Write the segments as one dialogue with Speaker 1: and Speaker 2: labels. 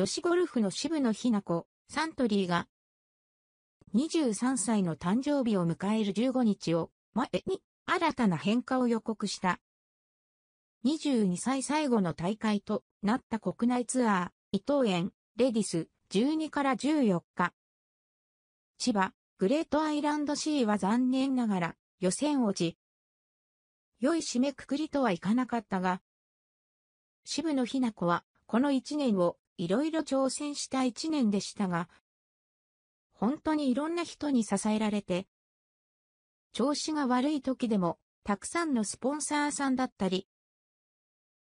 Speaker 1: 女子ゴルフの渋野日向子、サントリーが、23歳の誕生日を迎える15日を前に新たな変化を予告した。22歳最後の大会となった国内ツアー、伊藤園、レディス、12から14日。千葉、グレートアイランドシーは残念ながら予選落ち。良い締めくくりとはいかなかったが、渋野日向子はこの1年をいろいろ挑戦した一年でしたが、本当にいろんな人に支えられて、調子が悪い時でも、たくさんのスポンサーさんだったり、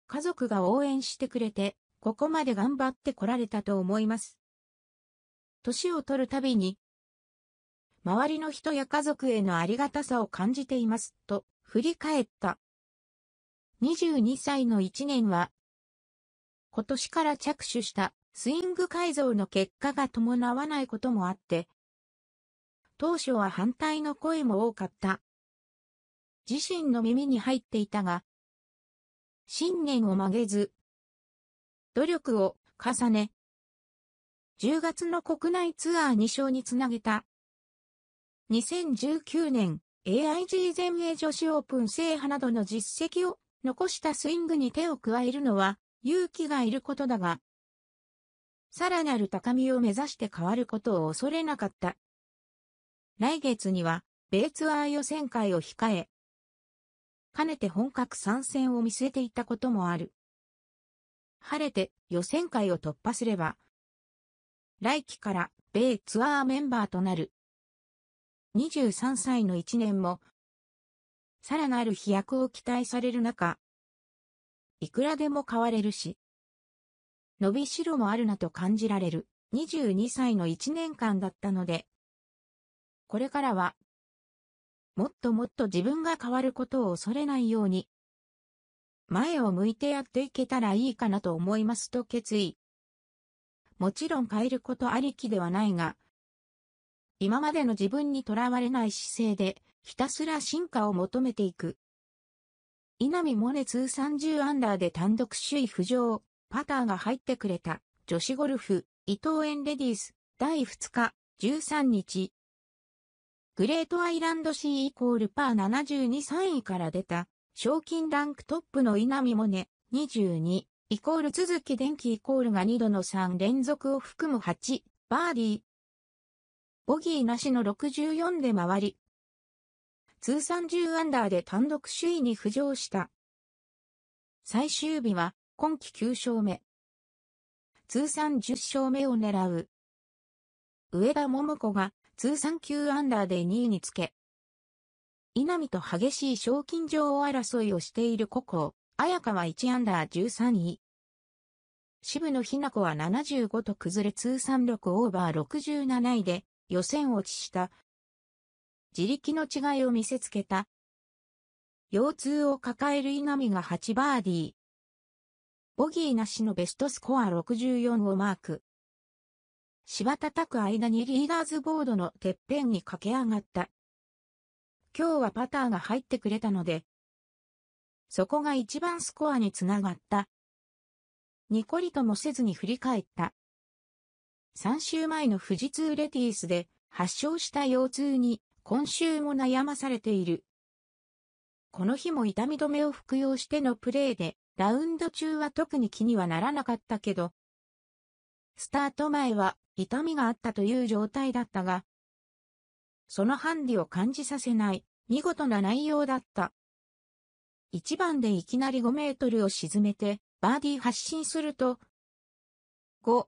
Speaker 1: 家族が応援してくれて、ここまで頑張ってこられたと思います。年を取るたびに、周りの人や家族へのありがたさを感じています、と振り返った。22歳の1年は、今年から着手したスイング改造の結果が伴わないこともあって、当初は反対の声も多かった。自身の耳に入っていたが、信念を曲げず、努力を重ね、10月の国内ツアー2勝につなげた。2019年 AIG 全英女子オープン制覇などの実績を残したスイングに手を加えるのは勇気がいることだが、さらなる高みを目指して変わることを恐れなかった。来月には、米ツアー予選会を控え、かねて本格参戦を見据えていたこともある。晴れて予選会を突破すれば、来季から米ツアーメンバーとなる。23歳の1年も、さらなる飛躍を期待される中、いくらでも変われるし、伸びしろもあるなと感じられる22歳の1年間だったので、これからは、もっともっと自分が変わることを恐れないように、前を向いてやっていけたらいいかなと思いますと決意。もちろん変えることありきではないが、今までの自分にとらわれない姿勢で、ひたすら進化を求めていく。稲見萌寧通30アンダーで単独首位浮上。パターが入ってくれた、女子ゴルフ、伊藤園レディース、第2日、13日。グレートアイランド C イコールパー723位から出た、賞金ランクトップの稲見萌寧、22、イコール続き電気イコールが2度の3連続を含む8、バーディー。ボギーなしの64で回り、通算10アンダーで単独首位に浮上した。最終日は今季9勝目。通算10勝目を狙う。上田桃子が通算9アンダーで2位につけ、稲見と激しい賞金女王争いをしている古校、綾香は1アンダー13位。渋野日向子は75と崩れ通算力オーバー67位で予選落ちした。自力の違いを見せつけた。腰痛を抱える稲見が8バーディー。ボギーなしのベストスコア64をマーク。芝叩く間にリーダーズボードのてっぺんに駆け上がった。今日はパターが入ってくれたので、そこが一番スコアにつながった。ニコリともせずに振り返った。3週前の富士通レティースで発症した腰痛に今週も悩まされている。この日も痛み止めを服用してのプレーでラウンド中は特に気にはならなかったけど、スタート前は痛みがあったという状態だったが、そのハンディを感じさせない見事な内容だった。1番でいきなり5メートルを沈めてバーディー発進すると、5、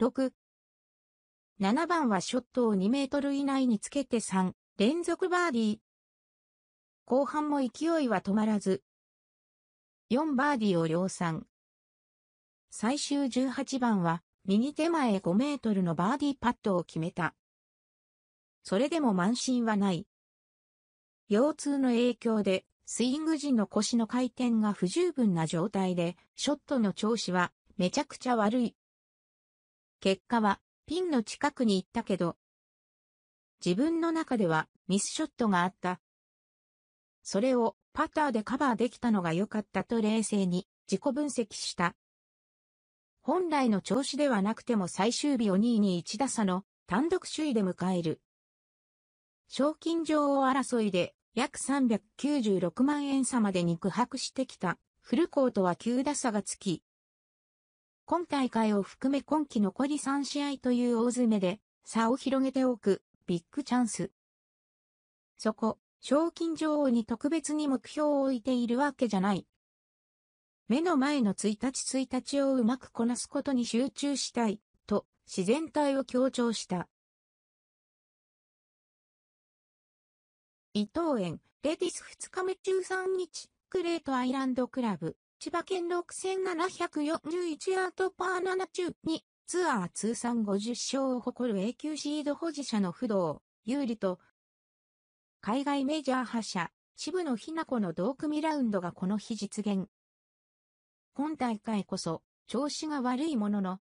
Speaker 1: 6、7番はショットを2メートル以内につけて3連続バーディー。後半も勢いは止まらず、4バーディを量産。最終18番は、右手前5メートルのバーディーパットを決めた。それでも満身はない。腰痛の影響で、スイング時の腰の回転が不十分な状態で、ショットの調子はめちゃくちゃ悪い。結果は、ピンの近くに行ったけど、自分の中ではミスショットがあった。それをパターでカバーできたのが良かったと冷静に自己分析した。本来の調子ではなくても最終日を2位に1打差の単独首位で迎える。賞金女王争いで約396万円差まで肉薄してきたフルコートは9打差がつき、今大会を含め今季残り3試合という大詰めで差を広げておくビッグチャンス。そこ、賞金女王に特別に目標を置いているわけじゃない。目の前の1日1日をうまくこなすことに集中したい、と自然体を強調した。伊藤園、レディス2日目13日、クレートアイランドクラブ、千葉県6741ヤートパー792、ツアー通算50勝を誇る永久シード保持者の不動、有利と海外メジャー覇者、渋野日向子の同組ラウンドがこの日実現。今大会こそ、調子が悪いものの、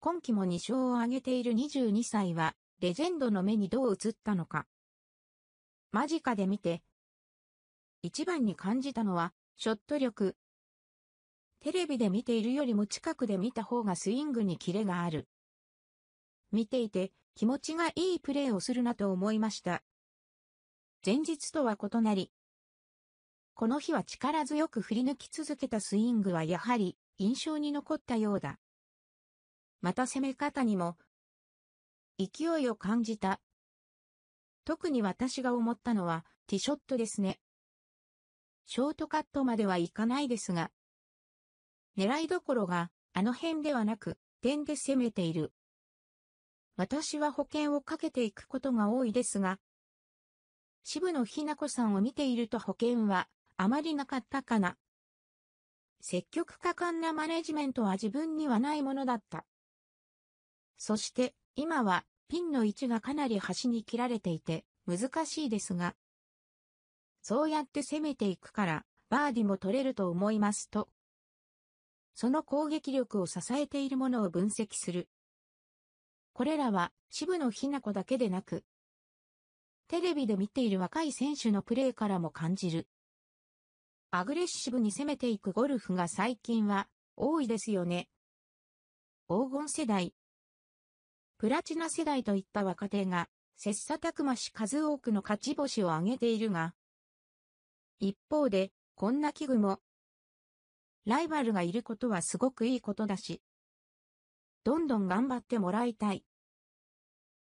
Speaker 1: 今季も2勝を挙げている22歳は、レジェンドの目にどう映ったのか。間近で見て、一番に感じたのは、ショット力。テレビで見ているよりも近くで見た方がスイングにキレがある。見ていて、気持ちがいいプレーをするなと思いました。前日とは異なり、この日は力強く振り抜き続けたスイングはやはり印象に残ったようだ。また攻め方にも勢いを感じた。特に私が思ったのはティショットですね。ショートカットまではいかないですが、狙いどころがあの辺ではなく点で攻めている。私は保険をかけていくことが多いですが、渋野日向子さんを見ていると保険はあまりなかったかな。積極果敢なマネジメントは自分にはないものだった。そして今はピンの位置がかなり端に切られていて難しいですが、そうやって攻めていくからバーディも取れると思いますと、その攻撃力を支えているものを分析する。これらは渋野日向子だけでなく、テレビで見ている若い選手のプレーからも感じる。アグレッシブに攻めていくゴルフが最近は多いですよね。黄金世代。プラチナ世代といった若手が切磋琢磨し数多くの勝ち星を挙げているが、一方で、こんな器具も、ライバルがいることはすごくいいことだし、どんどん頑張ってもらいたい。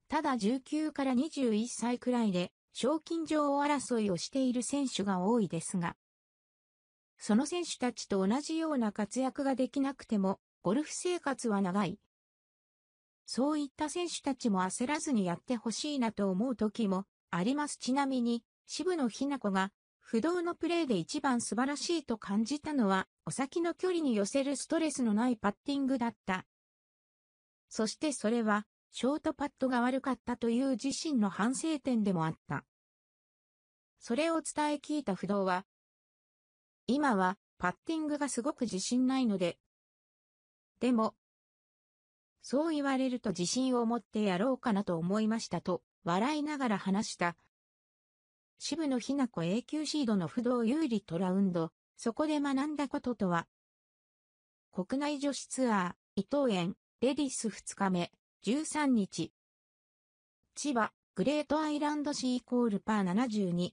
Speaker 1: ただ19から21歳くらいで賞金女王争いをしている選手が多いですが、その選手たちと同じような活躍ができなくても、ゴルフ生活は長い。そういった選手たちも焦らずにやってほしいなと思う時もあります。ちなみに、渋野日向子が不動のプレーで一番素晴らしいと感じたのは、お先の距離に寄せるストレスのないパッティングだった。そしてそれは、ショートパットが悪かったという自身の反省点でもあった。それを伝え聞いた不動は、今はパッティングがすごく自信ないので。でも、そう言われると自信を持ってやろうかなと思いましたと、笑いながら話した。渋野日向子 A 級シードの不動有利トラウンド、そこで学んだこととは、国内女子ツアー、伊藤園、レディス2日目。13日。千葉、グレートアイランドーイコールパー72。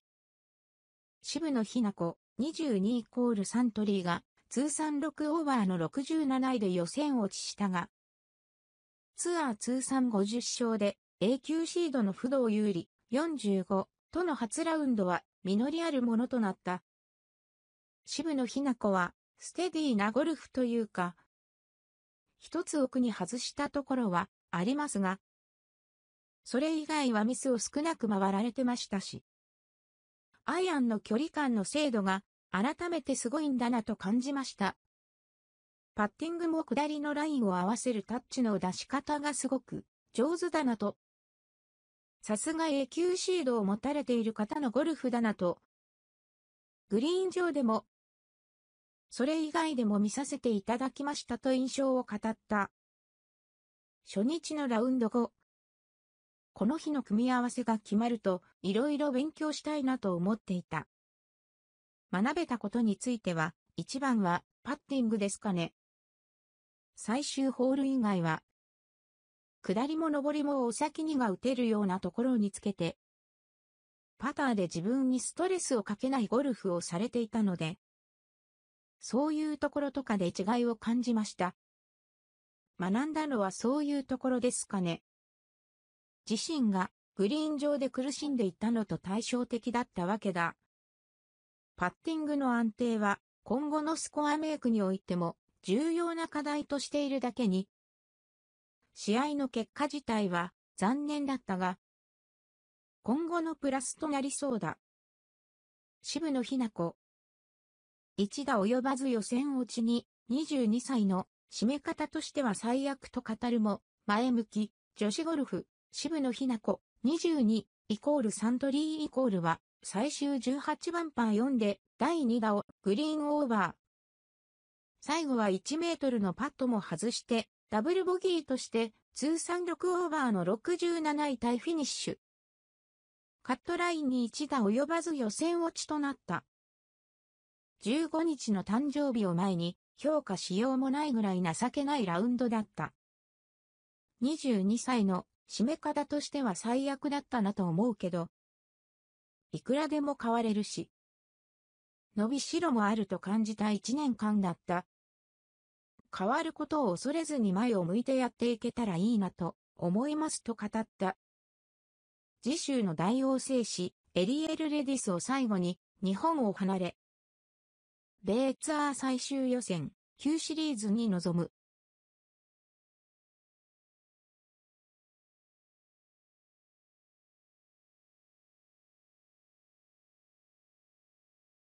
Speaker 1: 渋野日向子、22イコールサントリーが、通算6オーバーの67位で予選落ちしたが、ツアー通算50勝で、A 級シードの不動有利、45との初ラウンドは、実りあるものとなった。渋野日向子は、ステディーなゴルフというか、一つ奥に外したところは、ありますが、それ以外はミスを少なく回られてましたし、アイアンの距離感の精度が改めてすごいんだなと感じました。パッティングも下りのラインを合わせるタッチの出し方がすごく上手だなと。さすが A 級シードを持たれている方のゴルフだなと。グリーン上でも、それ以外でも見させていただきましたと印象を語った。初日のラウンド後。この日の組み合わせが決まると、いろいろ勉強したいなと思っていた。学べたことについては、一番は、パッティングですかね。最終ホール以外は、下りも上りもお先にが打てるようなところにつけて、パターで自分にストレスをかけないゴルフをされていたので、そういうところとかで違いを感じました。学んだのはそういうところですかね。自身がグリーン上で苦しんでいたのと対照的だったわけだ。パッティングの安定は今後のスコアメイクにおいても重要な課題としているだけに、試合の結果自体は残念だったが、今後のプラスとなりそうだ。渋野日向子。一打及ばず予選落ちに22歳の締め方としては最悪と語るも、前向き、女子ゴルフ、渋野日向子、22、イコールサントリーイコールは、最終18番パー4で、第2打を、グリーンオーバー。最後は1メートルのパットも外して、ダブルボギーとして、通算6オーバーの67位タイフィニッシュ。カットラインに1打及ばず予選落ちとなった。15日の誕生日を前に、評価しようもないぐらい情けないラウンドだった。22歳の締め方としては最悪だったなと思うけど、いくらでも変われるし、伸びしろもあると感じた1年間だった。変わることを恐れずに前を向いてやっていけたらいいなと思いますと語った。次週の大王製紙エリエル・レディスを最後に日本を離れ、米ツアー最終予選、9シリーズに臨む。